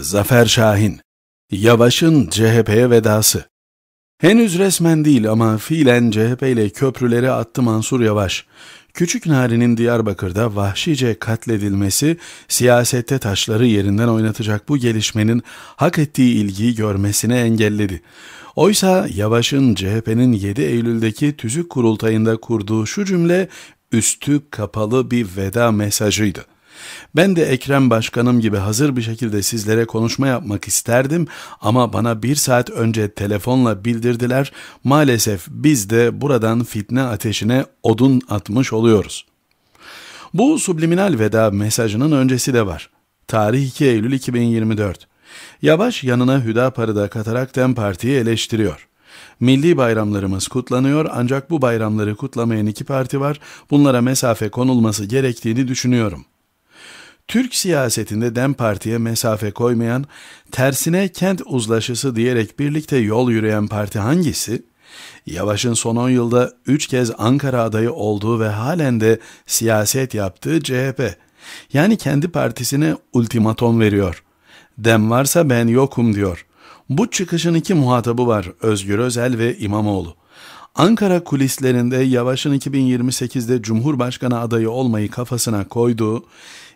Zafer Şahin Yavaş'ın CHP'ye vedası Henüz resmen değil ama fiilen CHP ile köprüleri attı Mansur Yavaş. Küçük Nari'nin Diyarbakır'da vahşice katledilmesi siyasette taşları yerinden oynatacak bu gelişmenin hak ettiği ilgiyi görmesine engelledi. Oysa Yavaş'ın CHP'nin 7 Eylül'deki tüzük kurultayında kurduğu şu cümle üstü kapalı bir veda mesajıydı. Ben de Ekrem Başkanım gibi hazır bir şekilde sizlere konuşma yapmak isterdim ama bana bir saat önce telefonla bildirdiler. Maalesef biz de buradan fitne ateşine odun atmış oluyoruz. Bu subliminal veda mesajının öncesi de var. Tarih 2 Eylül 2024. Yavaş yanına Hüdapar'ı da katarak DEM Parti'yi eleştiriyor. Milli bayramlarımız kutlanıyor ancak bu bayramları kutlamayan iki parti var. Bunlara mesafe konulması gerektiğini düşünüyorum. Türk siyasetinde DEM Parti'ye mesafe koymayan, tersine kent uzlaşısı diyerek birlikte yol yürüyen parti hangisi? Yavaş'ın son 10 yılda 3 kez Ankara adayı olduğu ve halen de siyaset yaptığı CHP. Yani kendi partisine ultimatom veriyor. Dem varsa ben yokum diyor. Bu çıkışın iki muhatabı var Özgür Özel ve İmamoğlu. Ankara kulislerinde Yavaş'ın 2028'de Cumhurbaşkanı adayı olmayı kafasına koyduğu,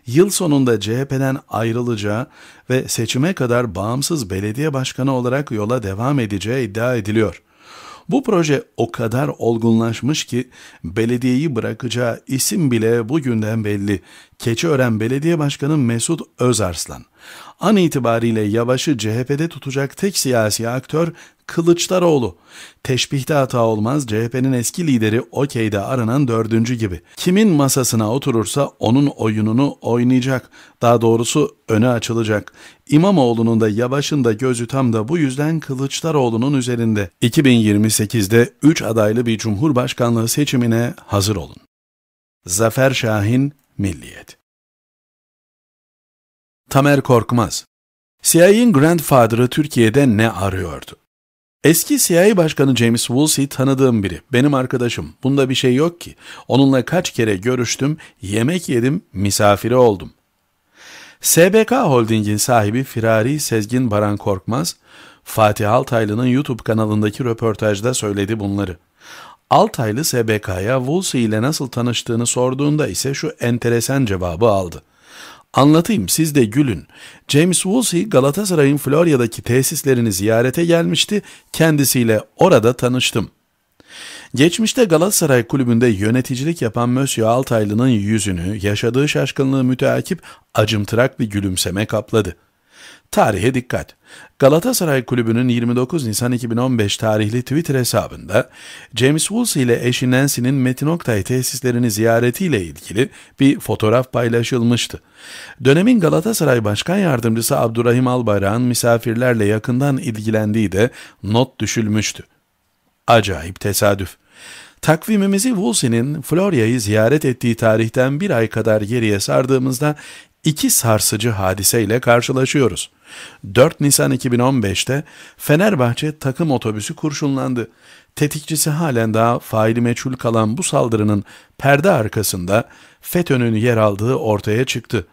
yıl sonunda CHP'den ayrılacağı ve seçime kadar bağımsız belediye başkanı olarak yola devam edeceği iddia ediliyor. Bu proje o kadar olgunlaşmış ki belediyeyi bırakacağı isim bile bugünden belli. Keçiören Belediye Başkanı Mesut Özarslan. An itibariyle Yavaş'ı CHP'de tutacak tek siyasi aktör Kılıçdaroğlu. Teşbihte hata olmaz CHP'nin eski lideri okeyde aranan dördüncü gibi. Kimin masasına oturursa onun oyununu oynayacak. Daha doğrusu öne açılacak. İmamoğlu'nun da Yavaş'ın da gözü tam da bu yüzden Kılıçdaroğlu'nun üzerinde. 2028'de 3 adaylı bir cumhurbaşkanlığı seçimine hazır olun. Zafer Şahin, Milliyet Tamer Korkmaz, CIA'in grandfather'ı Türkiye'de ne arıyordu? Eski CIA Başkanı James Woolsey tanıdığım biri, benim arkadaşım. Bunda bir şey yok ki. Onunla kaç kere görüştüm, yemek yedim, misafiri oldum. SBK Holding'in sahibi Firari Sezgin Baran Korkmaz, Fatih Altaylı'nın YouTube kanalındaki röportajda söyledi bunları. Altaylı SBK'ya Woolsey ile nasıl tanıştığını sorduğunda ise şu enteresan cevabı aldı. Anlatayım siz de gülün. James Woolsey Galatasaray'ın Florya'daki tesislerini ziyarete gelmişti. Kendisiyle orada tanıştım. Geçmişte Galatasaray kulübünde yöneticilik yapan Mösyö Altaylı'nın yüzünü yaşadığı şaşkınlığı müteakip acımtırak bir gülümseme kapladı.'' Tarihe dikkat. Galatasaray Kulübü'nün 29 Nisan 2015 tarihli Twitter hesabında James Wools ile eşi Nancy'nin Metin Oktay tesislerini ziyaretiyle ilgili bir fotoğraf paylaşılmıştı. Dönemin Galatasaray Başkan Yardımcısı Abdurrahim Albayrak'ın misafirlerle yakından ilgilendiği de not düşülmüştü. Acayip tesadüf. Takvimimizi Woolsey'nin Florya'yı ziyaret ettiği tarihten bir ay kadar geriye sardığımızda iki sarsıcı hadiseyle karşılaşıyoruz. 4 Nisan 2015'te Fenerbahçe takım otobüsü kurşunlandı. Tetikçisi halen daha faili meçhul kalan bu saldırının perde arkasında FETÖ'nün yer aldığı ortaya çıktı.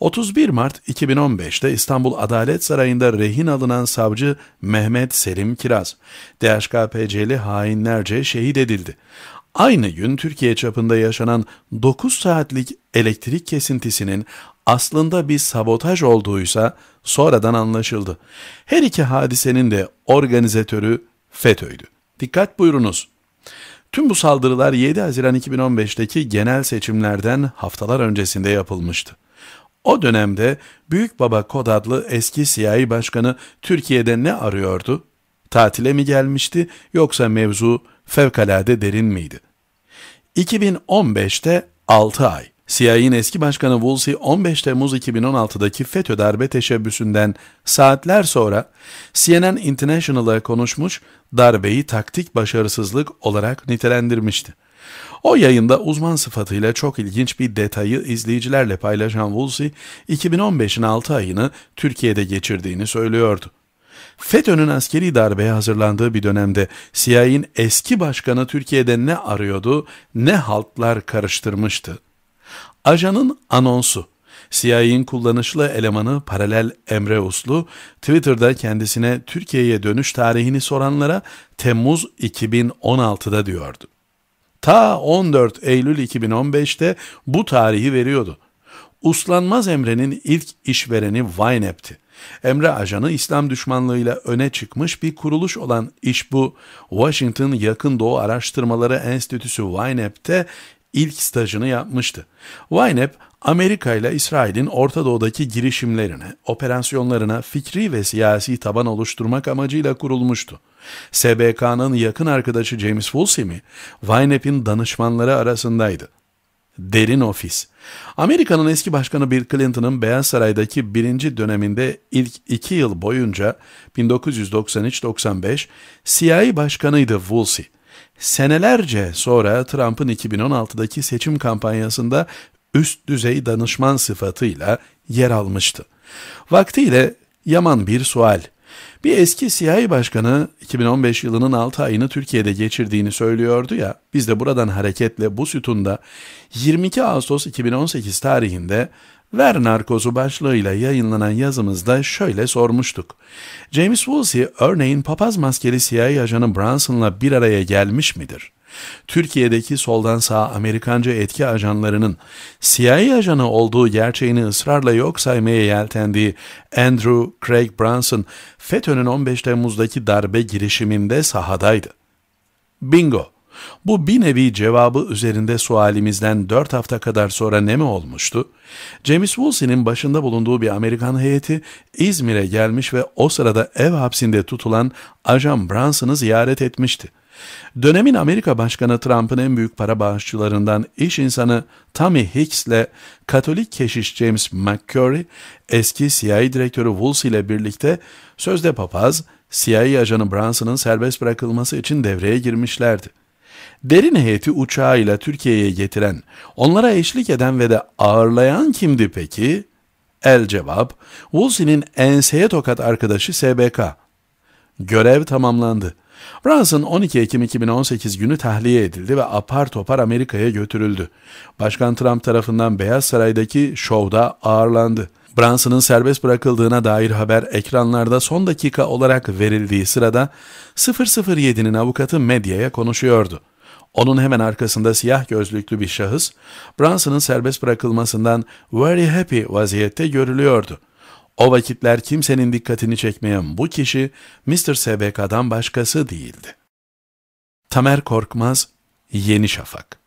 31 Mart 2015'te İstanbul Adalet Sarayı'nda rehin alınan savcı Mehmet Selim Kiraz, DHKPC'li hainlerce şehit edildi. Aynı gün Türkiye çapında yaşanan 9 saatlik elektrik kesintisinin aslında bir sabotaj olduğuysa sonradan anlaşıldı. Her iki hadisenin de organizatörü FETÖ'ydü. Dikkat buyurunuz. Tüm bu saldırılar 7 Haziran 2015'teki genel seçimlerden haftalar öncesinde yapılmıştı. O dönemde Büyük Baba Kod adlı eski siyahi başkanı Türkiye'de ne arıyordu? Tatile mi gelmişti yoksa mevzu fevkalade derin miydi? 2015'te 6 ay, CIA'in eski başkanı Woolsey 15 Temmuz 2016'daki FETÖ darbe teşebbüsünden saatler sonra CNN International'a konuşmuş darbeyi taktik başarısızlık olarak nitelendirmişti. O yayında uzman sıfatıyla çok ilginç bir detayı izleyicilerle paylaşan Woolsey, 2015'in 6 ayını Türkiye'de geçirdiğini söylüyordu. FETÖ'nün askeri darbeye hazırlandığı bir dönemde CIA'in eski başkanı Türkiye'de ne arıyordu ne haltlar karıştırmıştı. Ajanın anonsu CIA'in kullanışlı elemanı paralel Emre Uslu, Twitter'da kendisine Türkiye'ye dönüş tarihini soranlara Temmuz 2016'da diyordu. Ta 14 Eylül 2015'te bu tarihi veriyordu. Uslanmaz Emre'nin ilk işvereni Vinep'ti. Emre Ajanı İslam düşmanlığıyla öne çıkmış bir kuruluş olan iş bu. Washington Yakın Doğu Araştırmaları Enstitüsü YNAP'te e ilk stajını yapmıştı. YNAP, e Amerika ile İsrail'in Orta Doğu'daki girişimlerine, operasyonlarına fikri ve siyasi taban oluşturmak amacıyla kurulmuştu. SBK'nın yakın arkadaşı James Woolsey mi, YNAP'in e danışmanları arasındaydı. Derin ofis. Amerika'nın eski başkanı Bill Clinton'ın Beyaz Saray'daki birinci döneminde ilk iki yıl boyunca 1993-95 CIA başkanıydı Woolsey. Senelerce sonra Trump'ın 2016'daki seçim kampanyasında üst düzey danışman sıfatıyla yer almıştı. Vaktiyle yaman bir sual. Bir eski siyahi başkanı 2015 yılının 6 ayını Türkiye'de geçirdiğini söylüyordu ya, biz de buradan hareketle bu sütunda 22 Ağustos 2018 tarihinde Ver Narkozu başlığıyla yayınlanan yazımızda şöyle sormuştuk. James Woolsey örneğin papaz maskeli siyahi ajanı Branson'la bir araya gelmiş midir? Türkiye'deki soldan sağa Amerikanca etki ajanlarının CIA ajanı olduğu gerçeğini ısrarla yok saymaya yeltendiği Andrew Craig Branson FETÖ'nün 15 Temmuz'daki darbe girişiminde sahadaydı. Bingo! Bu bir nevi cevabı üzerinde sualimizden dört hafta kadar sonra ne mi olmuştu? James Woolsey'nin başında bulunduğu bir Amerikan heyeti İzmir'e gelmiş ve o sırada ev hapsinde tutulan Ajan Branson'ı ziyaret etmişti. Dönemin Amerika Başkanı Trump'ın en büyük para bağışçılarından iş insanı Tommy Hicks ile Katolik keşiş James McCurry, eski CIA direktörü Woolsey ile birlikte sözde papaz, CIA ajanı Branson'ın serbest bırakılması için devreye girmişlerdi. Derin heyeti uçağıyla Türkiye'ye getiren, onlara eşlik eden ve de ağırlayan kimdi peki? El cevap, Woolsey'nin enseye tokat arkadaşı SBK. Görev tamamlandı. Brunson 12 Ekim 2018 günü tahliye edildi ve apar topar Amerika'ya götürüldü. Başkan Trump tarafından Beyaz Saray'daki şovda ağırlandı. Brunson'ın serbest bırakıldığına dair haber ekranlarda son dakika olarak verildiği sırada 007'nin avukatı medyaya konuşuyordu. Onun hemen arkasında siyah gözlüklü bir şahıs, Brunson'ın serbest bırakılmasından very happy vaziyette görülüyordu. O vakitler kimsenin dikkatini çekmeyen bu kişi Mr. SBK'dan başkası değildi. Tamer Korkmaz, Yeni Şafak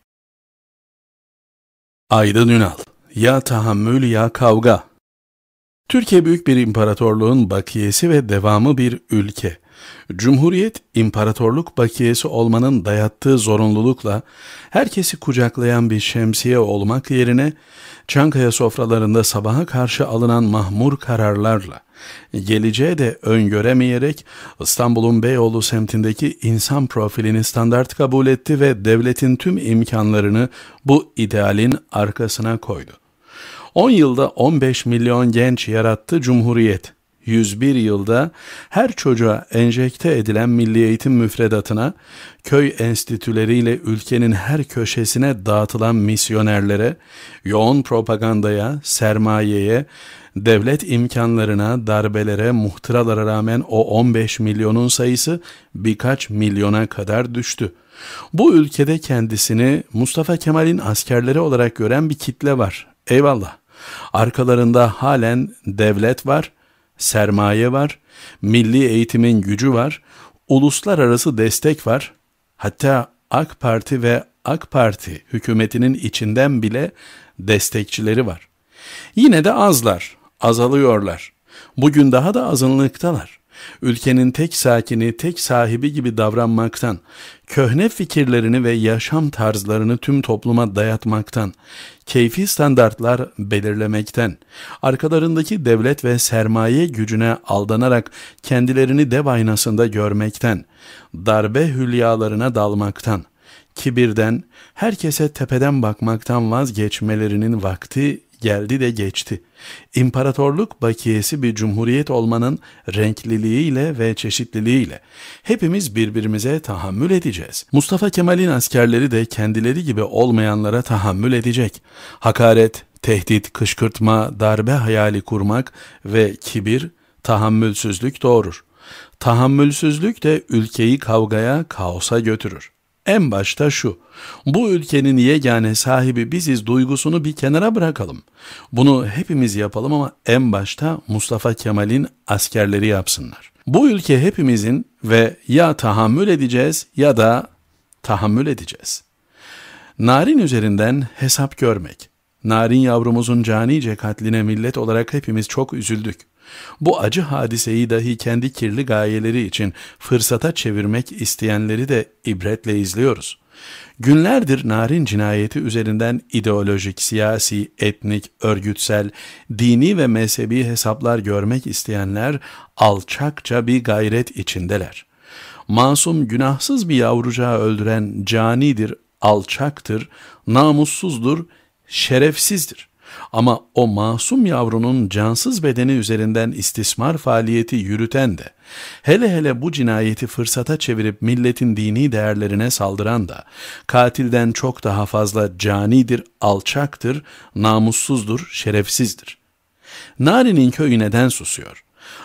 Aydın Ünal, ya tahammül ya kavga. Türkiye büyük bir imparatorluğun bakiyesi ve devamı bir ülke. Cumhuriyet, imparatorluk bakiyesi olmanın dayattığı zorunlulukla herkesi kucaklayan bir şemsiye olmak yerine Çankaya sofralarında sabaha karşı alınan mahmur kararlarla, geleceğe de öngöremeyerek İstanbul'un Beyoğlu semtindeki insan profilini standart kabul etti ve devletin tüm imkanlarını bu idealin arkasına koydu. 10 yılda 15 milyon genç yarattı Cumhuriyet. 101 yılda her çocuğa enjekte edilen milli eğitim müfredatına, köy enstitüleriyle ülkenin her köşesine dağıtılan misyonerlere, yoğun propagandaya, sermayeye, devlet imkanlarına, darbelere, muhtıralara rağmen o 15 milyonun sayısı birkaç milyona kadar düştü. Bu ülkede kendisini Mustafa Kemal'in askerleri olarak gören bir kitle var. Eyvallah. Arkalarında halen devlet var sermaye var, milli eğitimin gücü var, uluslararası destek var. Hatta AK Parti ve AK Parti hükümetinin içinden bile destekçileri var. Yine de azlar, azalıyorlar. Bugün daha da azınlıktalar ülkenin tek sakini, tek sahibi gibi davranmaktan, köhne fikirlerini ve yaşam tarzlarını tüm topluma dayatmaktan, keyfi standartlar belirlemekten, arkalarındaki devlet ve sermaye gücüne aldanarak kendilerini dev aynasında görmekten, darbe hülyalarına dalmaktan, kibirden, herkese tepeden bakmaktan vazgeçmelerinin vakti geldi de geçti. İmparatorluk bakiyesi bir cumhuriyet olmanın renkliliğiyle ve çeşitliliğiyle hepimiz birbirimize tahammül edeceğiz. Mustafa Kemal'in askerleri de kendileri gibi olmayanlara tahammül edecek. Hakaret, tehdit, kışkırtma, darbe hayali kurmak ve kibir tahammülsüzlük doğurur. Tahammülsüzlük de ülkeyi kavgaya, kaosa götürür. En başta şu, bu ülkenin yegane sahibi biziz duygusunu bir kenara bırakalım. Bunu hepimiz yapalım ama en başta Mustafa Kemal'in askerleri yapsınlar. Bu ülke hepimizin ve ya tahammül edeceğiz ya da tahammül edeceğiz. Narin üzerinden hesap görmek. Narin yavrumuzun canice katline millet olarak hepimiz çok üzüldük. Bu acı hadiseyi dahi kendi kirli gayeleri için fırsata çevirmek isteyenleri de ibretle izliyoruz. Günlerdir narin cinayeti üzerinden ideolojik, siyasi, etnik, örgütsel, dini ve mezhebi hesaplar görmek isteyenler alçakça bir gayret içindeler. Masum günahsız bir yavrucağı öldüren canidir, alçaktır, namussuzdur, şerefsizdir.'' Ama o masum yavrunun cansız bedeni üzerinden istismar faaliyeti yürüten de, hele hele bu cinayeti fırsata çevirip milletin dini değerlerine saldıran da, katilden çok daha fazla canidir, alçaktır, namussuzdur, şerefsizdir. Nari'nin köyü neden susuyor?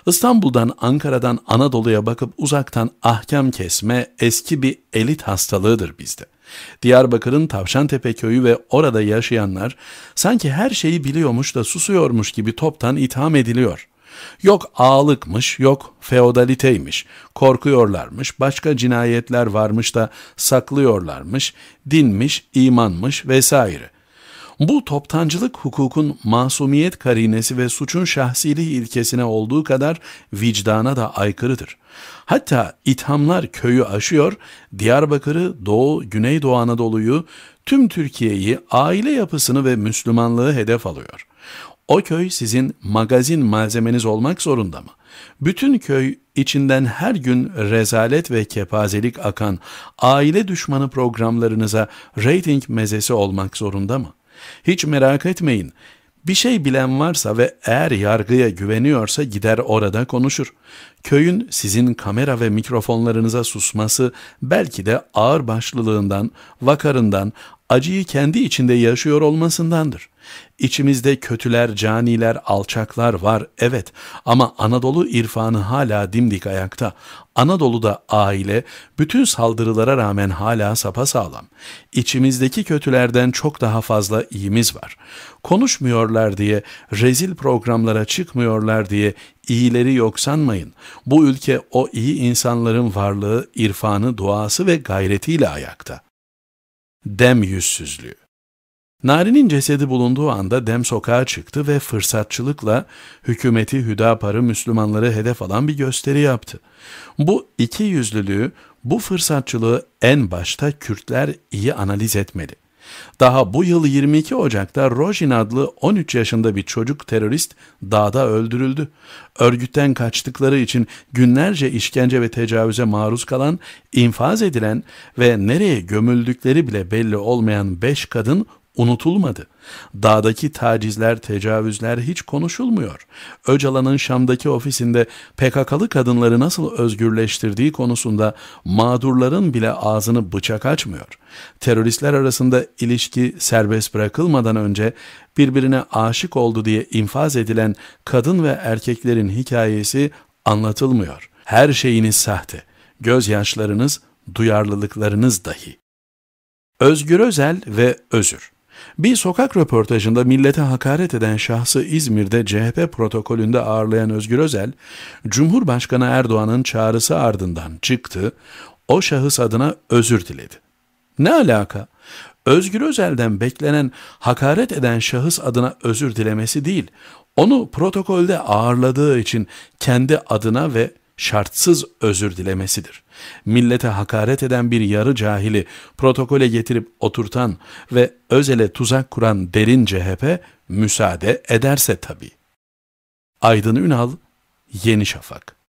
İstanbul'dan Ankara'dan Anadolu'ya bakıp uzaktan ahkam kesme eski bir elit hastalığıdır bizde.'' Diyarbakır'ın Tavşantepe köyü ve orada yaşayanlar sanki her şeyi biliyormuş da susuyormuş gibi toptan itham ediliyor. Yok ağalıkmış, yok feodaliteymiş, korkuyorlarmış, başka cinayetler varmış da saklıyorlarmış, dinmiş, imanmış vesaire. Bu toptancılık hukukun masumiyet karinesi ve suçun şahsiliği ilkesine olduğu kadar vicdana da aykırıdır. Hatta ithamlar köyü aşıyor, Diyarbakır'ı, Doğu, Güneydoğu Anadolu'yu, tüm Türkiye'yi, aile yapısını ve Müslümanlığı hedef alıyor. O köy sizin magazin malzemeniz olmak zorunda mı? Bütün köy içinden her gün rezalet ve kepazelik akan aile düşmanı programlarınıza rating mezesi olmak zorunda mı? Hiç merak etmeyin, bir şey bilen varsa ve eğer yargıya güveniyorsa gider orada konuşur. Köyün sizin kamera ve mikrofonlarınıza susması belki de ağır başlılığından, vakarından, acıyı kendi içinde yaşıyor olmasındandır. İçimizde kötüler, caniler, alçaklar var evet ama Anadolu irfanı hala dimdik ayakta. Anadolu'da aile bütün saldırılara rağmen hala sapasağlam. İçimizdeki kötülerden çok daha fazla iyimiz var. Konuşmuyorlar diye, rezil programlara çıkmıyorlar diye iyileri yok sanmayın. Bu ülke o iyi insanların varlığı, irfanı, duası ve gayretiyle ayakta. Dem yüzsüzlüğü. Nari'nin cesedi bulunduğu anda Dem sokağa çıktı ve fırsatçılıkla hükümeti Hüdapar'ı Müslümanları hedef alan bir gösteri yaptı. Bu iki yüzlülüğü, bu fırsatçılığı en başta Kürtler iyi analiz etmeli. Daha bu yıl 22 Ocak'ta Rojin adlı 13 yaşında bir çocuk terörist dağda öldürüldü. Örgütten kaçtıkları için günlerce işkence ve tecavüze maruz kalan, infaz edilen ve nereye gömüldükleri bile belli olmayan 5 kadın unutulmadı. Dağdaki tacizler, tecavüzler hiç konuşulmuyor. Öcalan'ın Şam'daki ofisinde PKK'lı kadınları nasıl özgürleştirdiği konusunda mağdurların bile ağzını bıçak açmıyor. Teröristler arasında ilişki serbest bırakılmadan önce birbirine aşık oldu diye infaz edilen kadın ve erkeklerin hikayesi anlatılmıyor. Her şeyiniz sahte. Gözyaşlarınız, duyarlılıklarınız dahi. Özgür Özel ve Özür bir sokak röportajında millete hakaret eden şahsı İzmir'de CHP protokolünde ağırlayan Özgür Özel, Cumhurbaşkanı Erdoğan'ın çağrısı ardından çıktı, o şahıs adına özür diledi. Ne alaka? Özgür Özel'den beklenen hakaret eden şahıs adına özür dilemesi değil, onu protokolde ağırladığı için kendi adına ve şartsız özür dilemesidir. Millete hakaret eden bir yarı cahili protokole getirip oturtan ve özele tuzak kuran derin CHP müsaade ederse tabii. Aydın Ünal, Yeni Şafak